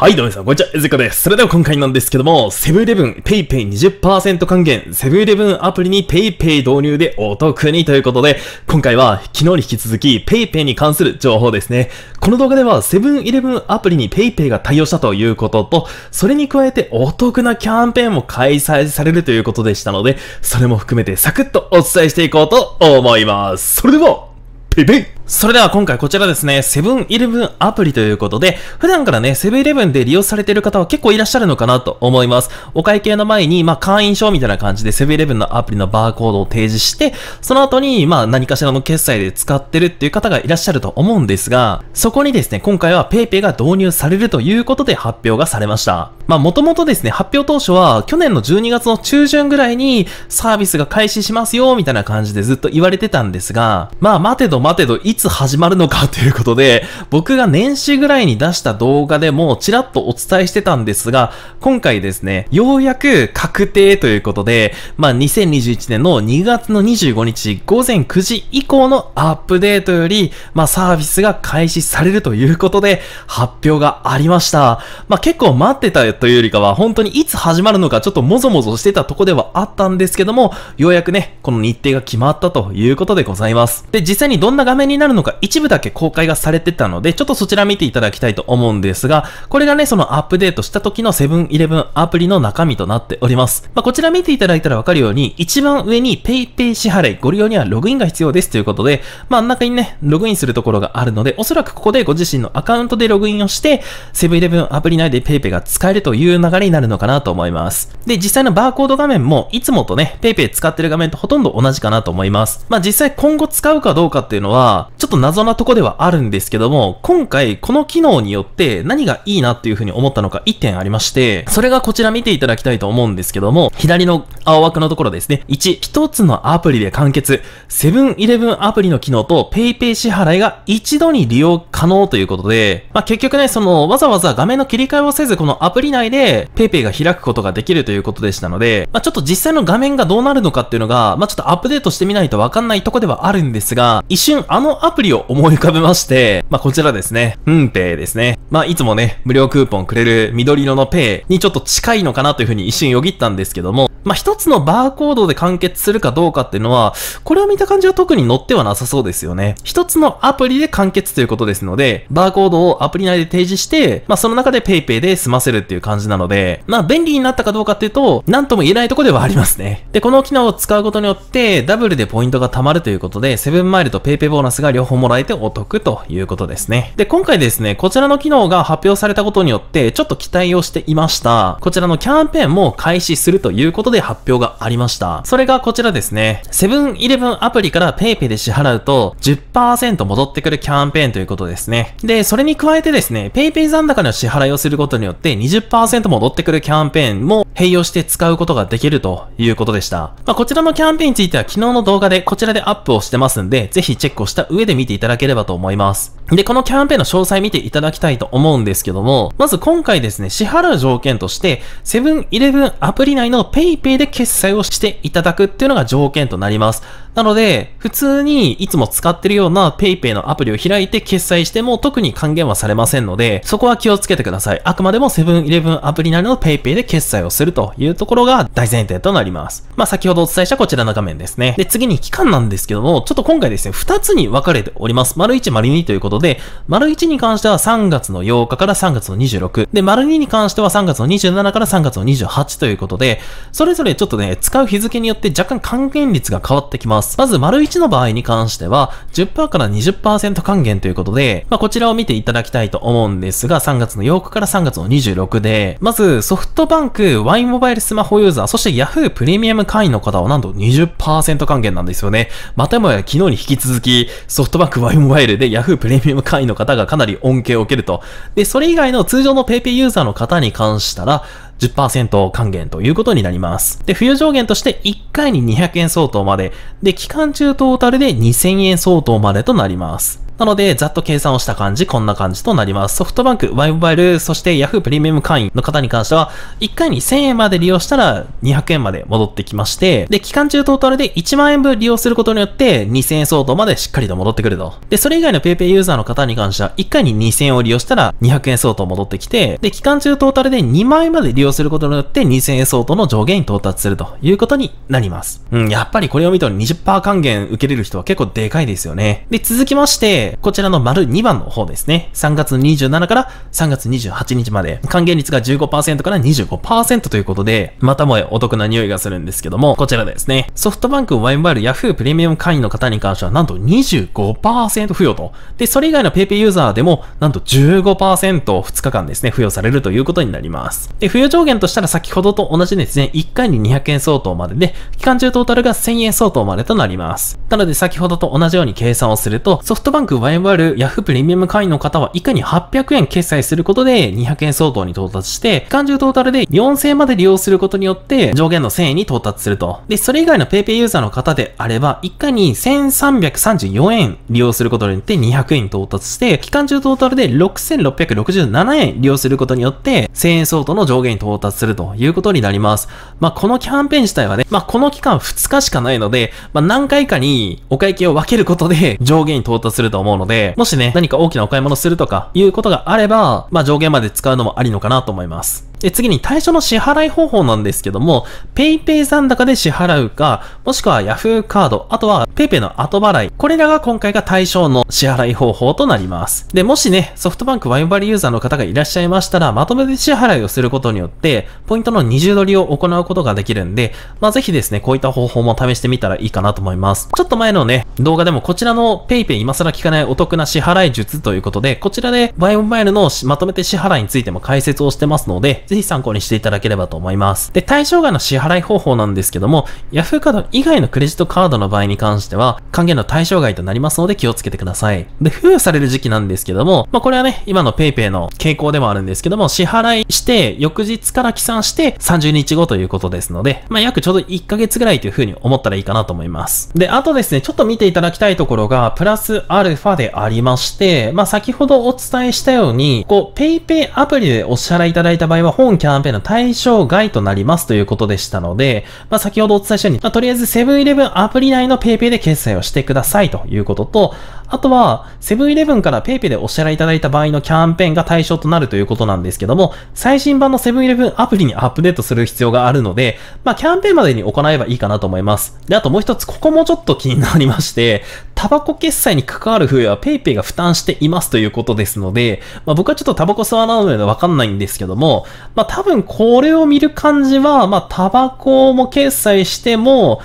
はい、どうも皆さん、こんにちは、えずこです。それでは今回なんですけども、セブンイレブン PayPay 20%還元、セブンイレブンアプリに PayPay 導入でお得にということで、今回は昨日に引き続き PayPay に関する情報ですね。この動画ではセブンイレブンアプリに PayPay が対応したということと、それに加えてお得なキャンペーンも開催されるということでしたので、それも含めてサクッとお伝えしていこうと思います。それでは、ペイペイそれでは今回こちらですね、セブンイレブンアプリということで、普段からね、セブンイレブンで利用されている方は結構いらっしゃるのかなと思います。お会計の前に、まあ、会員証みたいな感じでセブンイレブンのアプリのバーコードを提示して、その後に、まあ、何かしらの決済で使ってるっていう方がいらっしゃると思うんですが、そこにですね、今回は PayPay が導入されるということで発表がされました。まあ、もともとですね、発表当初は、去年の12月の中旬ぐらいに、サービスが開始しますよ、みたいな感じでずっと言われてたんですが、まあ、待てど待てど、いつつ始まるのかということで、僕が年始ぐらいに出した動画でもちらっとお伝えしてたんですが、今回ですね、ようやく確定ということで、まあ、2021年の2月の25日午前9時以降のアップデートより、まあ、サービスが開始されるということで、発表がありました。まあ、結構待ってたというよりかは、本当にいつ始まるのかちょっともぞもぞしてたとこではあったんですけども、ようやくね、この日程が決まったということでございます。で、実際にどんな画面になるるのか一部だけ公開がされてたので、ちょっとそちら見ていただきたいと思うんですが、これがね、そのアップデートした時のセブンイレブンアプリの中身となっております。まあ、こちら見ていただいたらわかるように、一番上に PayPay 支払い、ご利用にはログインが必要ですということで、真ん中にね、ログインするところがあるので、おそらくここでご自身のアカウントでログインをして、セブンイレブンアプリ内で PayPay が使えるという流れになるのかなと思います。で、実際のバーコード画面も、いつもとね、PayPay 使ってる画面とほとんど同じかなと思います。まあ、実際今後使うかどうかっていうのは、ちょっと謎なとこではあるんですけども、今回この機能によって何がいいなっていう風に思ったのか1点ありまして、それがこちら見ていただきたいと思うんですけども、左の青枠のところですね、1、1つのアプリで完結、セブンイレブンアプリの機能と PayPay 支払いが一度に利用可能ということで、まあ、結局ね、そのわざわざ画面の切り替えをせずこのアプリ内で PayPay が開くことができるということでしたので、まあ、ちょっと実際の画面がどうなるのかっていうのが、まあ、ちょっとアップデートしてみないとわかんないとこではあるんですが、一瞬あのアアプリを思い浮かべまして、まあ、こちらですね。うんペイですね。まあ、いつもね、無料クーポンくれる緑色のペイにちょっと近いのかなというふうに一瞬よぎったんですけども、まあ、一つのバーコードで完結するかどうかっていうのは、これを見た感じは特に載ってはなさそうですよね。一つのアプリで完結ということですので、バーコードをアプリ内で提示して、まあ、その中で PayPay で済ませるっていう感じなので、まあ、便利になったかどうかっていうと、なんとも言えないとこではありますね。で、この機能を使うことによって、ダブルでポイントが貯まるということで、セブンマイルと PayPay ボーナスが両両方もらえてお得ということですね。で、今回ですね、こちらの機能が発表されたことによって、ちょっと期待をしていました。こちらのキャンペーンも開始するということで発表がありました。それがこちらですね、セブンイレブンアプリから PayPay で支払うと10%戻ってくるキャンペーンということですね。で、それに加えてですね、PayPay 残高の支払いをすることによって20%戻ってくるキャンペーンも併用して使うことができるということでした。まあ、こちらのキャンペーンについては昨日の動画でこちらでアップをしてますんで、ぜひチェックをした上でで見ていただければと思います。で、このキャンペーンの詳細見ていただきたいと思うんですけども、まず今回ですね、支払う条件として、セブンイレブンアプリ内の PayPay で決済をしていただくっていうのが条件となります。なので、普通にいつも使ってるような PayPay のアプリを開いて決済しても特に還元はされませんので、そこは気をつけてください。あくまでもセブンイレブンアプリなりの PayPay で決済をするというところが大前提となります。まあ、先ほどお伝えしたこちらの画面ですね。で、次に期間なんですけども、ちょっと今回ですね、2つに分かれております。丸1、丸2ということで、丸1に関しては3月の8日から3月の26。で、丸2に関しては3月の27から3月の28ということで、それぞれちょっとね、使う日付によって若干還元率が変わってきます。ます。まず、丸1の場合に関しては、10%から20%還元ということで、まあ、こちらを見ていただきたいと思うんですが、3月の8日から3月の26で、まず、ソフトバンク、ワインモバイルスマホユーザー、そして Yahoo プレミアム会員の方はなんと20%還元なんですよね。またもや昨日に引き続き、ソフトバンク、ワインモバイルで Yahoo プレミアム会員の方がかなり恩恵を受けると。で、それ以外の通常の PayPay ユーザーの方に関したら、10%還元ということになります。で、冬上限として1回に200円相当まで、で、期間中トータルで2000円相当までとなります。なので、ざっと計算をした感じ、こんな感じとなります。ソフトバンク、ワイモバイル、そして Yahoo プレミアム会員の方に関しては、1回に1000円まで利用したら200円まで戻ってきまして、で、期間中トータルで1万円分利用することによって2000円相当までしっかりと戻ってくると。で、それ以外の PayPay ユーザーの方に関しては、1回に2000円を利用したら200円相当戻ってきて、で、期間中トータルで2万円まで利用することによって2000円相当の上限に到達するということになります。うん、やっぱりこれを見ると20%還元受けれる人は結構でかいですよね。で、続きまして、こちらの丸2番の方ですね。3月27から3月28日まで、還元率が15%から25%ということで、またもえお得な匂いがするんですけども、こちらですね。ソフトバンクワインバイル Yahoo プレミアム会員の方に関しては、なんと25%付与と。で、それ以外の PayPay ユーザーでも、なんと 15%2 日間ですね、付与されるということになります。で、付与上限としたら先ほどと同じですね、1回に200円相当までで、期間中トータルが1000円相当までとなります。なので、先ほどと同じように計算をすると、ソフトバンクくバイバル y a h プレミアム会員の方はいかに800円決済することで200円相当に到達して、期間中トータルで4000円まで利用することによって上限の1000円に到達すると。で、それ以外のペイペイユーザーの方であれば、いかに1334円利用することによって200円に到達して、期間中トータルで6667円利用することによって1000円相当の上限に到達するということになります。まあ、このキャンペーン自体はね、まあ、この期間2日しかないので、まあ、何回かにお会計を分けることで上限に到達すると思う思うので、もしね、何か大きなお買い物するとか、いうことがあれば、まあ上限まで使うのもありのかなと思います。で、次に対象の支払い方法なんですけども、PayPay 残高で支払うか、もしくは Yahoo カード、あとは PayPay の後払い。これらが今回が対象の支払い方法となります。で、もしね、ソフトバンクワインバリユーザーの方がいらっしゃいましたら、まとめて支払いをすることによって、ポイントの20取りを行うことができるんで、まあ、ぜひですね、こういった方法も試してみたらいいかなと思います。ちょっと前のね、動画でもこちらの PayPay 今更聞かないお得な支払い術ということで、こちらでワインバイルのまとめて支払いについても解説をしてますので、ぜひ参考にしていただければと思います。で、対象外の支払い方法なんですけども、Yahoo カード以外のクレジットカードの場合に関しては、還元の対象外となりますので気をつけてください。で、付与される時期なんですけども、まあ、これはね、今の PayPay の傾向でもあるんですけども、支払いして、翌日から起算して30日後ということですので、まあ、約ちょうど1ヶ月ぐらいというふうに思ったらいいかなと思います。で、あとですね、ちょっと見ていただきたいところが、プラスアルファでありまして、まあ、先ほどお伝えしたように、こう、PayPay アプリでお支払いいただいた場合は、本キャンペーンの対象外となりますということでしたので、まあ、先ほどお伝えしたように、まあ、とりあえずセブンイレブンアプリ内の PayPay で決済をしてくださいということと、あとは、セブンイレブンから PayPay でお支払いいただいた場合のキャンペーンが対象となるということなんですけども、最新版のセブンイレブンアプリにアップデートする必要があるので、まあ、キャンペーンまでに行えばいいかなと思います。で、あともう一つ、ここもちょっと気になりまして、タバコ決済に関わる費は PayPay が負担していますということですので、まあ、僕はちょっとタバコ吸わないのでわかんないんですけども、まあ、多分これを見る感じは、まあ、タバコも決済しても、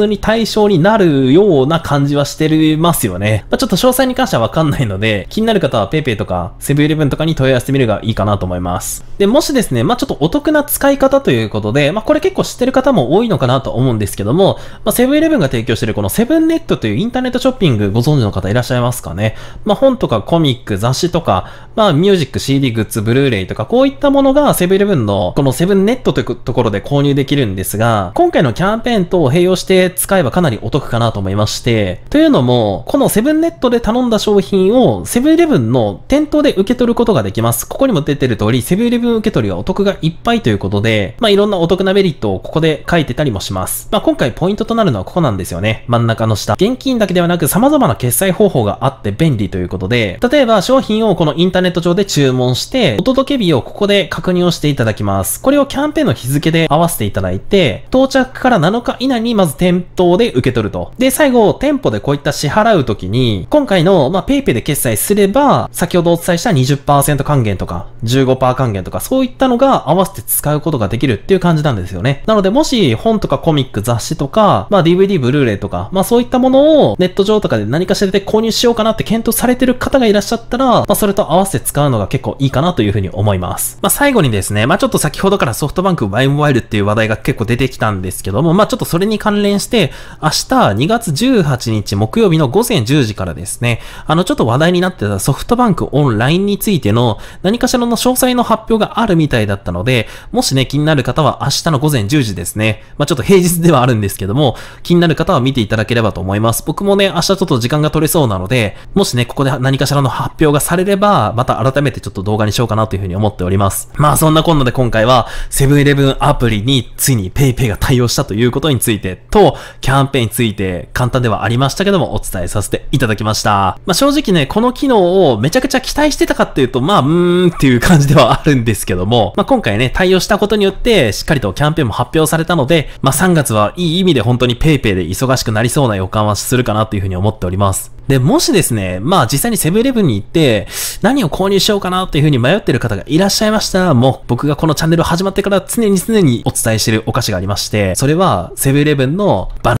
通に対象になるような感じはしてますよね。まあ、ちょっと詳細に関してはわかんないので、気になる方は PayPay とかセブンイレブンとかに問い合わせてみるがいいかなと思います。で、もしですね、まあ、ちょっとお得な使い方ということで、まあ、これ結構知ってる方も多いのかなと思うんですけども、まあ、セブンイレブンが提供してるこのセブンネットというインターネットショッピングご存知の方いらっしゃいますかね。まあ、本とかコミック、雑誌とか、まあ、ミュージック、CD グッズ、ブルーレイとか、こういったものがセブンイレブンのこのセブンネットというところで購入できるんですが、今回のキャンペーンと併用してで使えばかなりお得かなと思いまして、というのも、このセブンネットで頼んだ商品をセブンイレブンの店頭で受け取ることができます。ここにも出てる通り、セブンイレブン受け取りはお得がいっぱいということで、まあいろんなお得なメリットをここで書いてたりもします。まあ今回ポイントとなるのはここなんですよね。真ん中の下。現金だけではなく様々な決済方法があって便利ということで、例えば商品をこのインターネット上で注文して、お届け日をここで確認をしていただきます。これをキャンペーンの日付で合わせていただいて、到着から7日以内にまず店店頭で受け取ると。で、最後、店舗でこういった支払うときに、今回の、まあ、PayPay で決済すれば、先ほどお伝えした20%還元とか、15%還元とか、そういったのが合わせて使うことができるっていう感じなんですよね。なので、もし本とかコミック、雑誌とか、まあ、DVD、ブルーレイとか、まあ、そういったものをネット上とかで何かしらで購入しようかなって検討されてる方がいらっしゃったら、まあ、それと合わせて使うのが結構いいかなというふうに思います。まあ、最後にですね、まあ、ちょっと先ほどからソフトバンク Y モバイルっていう話題が結構出てきたんですけども、まあ、ちょっとそれに関連して、明日2月18日木曜日の午前10時からですね、あの、ちょっと話題になってたソフトバンクオンラインについての何かしらの詳細の発表があるみたいだったので、もしね、気になる方は明日の午前10時ですね、まあ、ちょっと平日ではあるんですけども、気になる方は見ていただければと思います。僕もね、明日ちょっと時間が取れそうなので、もしね、ここで何かしらの発表がされれば、また改めてちょっと動画にしようかなというふうに思っております。まあそんなこんなで今回は、セブンイレブンアプリについに PayPay が対応したということについてと、キャンペーンについて簡単ではありましたけども、お伝えさせていただきました。まあ、正直ね、この機能をめちゃくちゃ期待してたかっていうと、まあ、うーんっていう感じではあるんですけども、まあ、今回ね、対応したことによって、しっかりとキャンペーンも発表されたので、まあ、3月はいい意味で本当に PayPay で忙しくなりそうな予感はするかなというふうに思っております。で、もしですね、まあ実際にセブンイレブンに行って、何を購入しようかなというふうに迷ってる方がいらっしゃいましたら、もう僕がこのチャンネル始まってから常に常にお伝えしてるお菓子がありまして、それはセブンイレブンの but